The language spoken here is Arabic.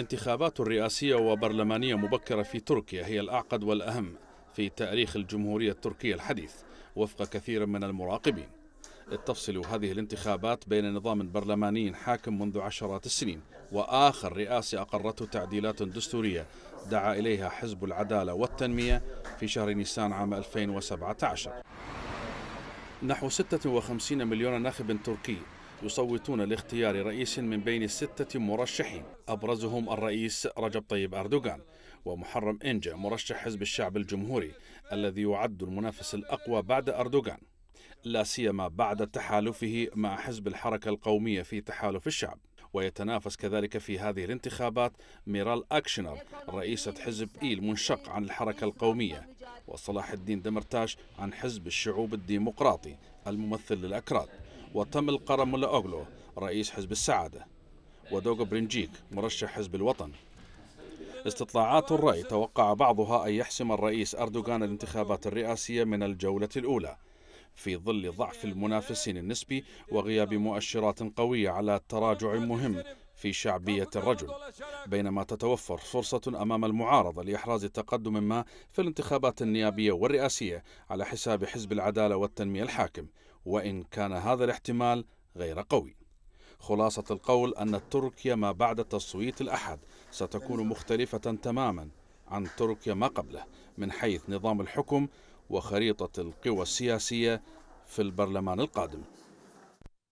انتخابات رئاسية وبرلمانية مبكرة في تركيا هي الأعقد والأهم في تاريخ الجمهورية التركية الحديث وفق كثير من المراقبين تفصل هذه الانتخابات بين نظام برلماني حاكم منذ عشرات السنين وآخر رئاسي أقرته تعديلات دستورية دعا إليها حزب العدالة والتنمية في شهر نيسان عام 2017 نحو 56 مليون ناخب تركي يصوتون لاختيار رئيس من بين الستة مرشحين أبرزهم الرئيس رجب طيب أردوغان ومحرم إنجا مرشح حزب الشعب الجمهوري الذي يعد المنافس الأقوى بعد أردوغان لا سيما بعد تحالفه مع حزب الحركة القومية في تحالف الشعب ويتنافس كذلك في هذه الانتخابات ميرال أكشنر رئيسة حزب إيل منشق عن الحركة القومية وصلاح الدين دمرتاش عن حزب الشعوب الديمقراطي الممثل للأكراد وتم القرم لأوغلو رئيس حزب السعادة ودوغو برينجيك مرشح حزب الوطن استطلاعات الرأي توقع بعضها أن يحسم الرئيس أردوغان الانتخابات الرئاسية من الجولة الأولى في ظل ضعف المنافسين النسبي وغياب مؤشرات قوية على تراجع مهم في شعبية الرجل بينما تتوفر فرصة أمام المعارضة لإحراز تقدم ما في الانتخابات النيابية والرئاسية على حساب حزب العدالة والتنمية الحاكم وإن كان هذا الاحتمال غير قوي خلاصة القول أن تركيا ما بعد تصويت الأحد ستكون مختلفة تماما عن تركيا ما قبله من حيث نظام الحكم وخريطة القوى السياسية في البرلمان القادم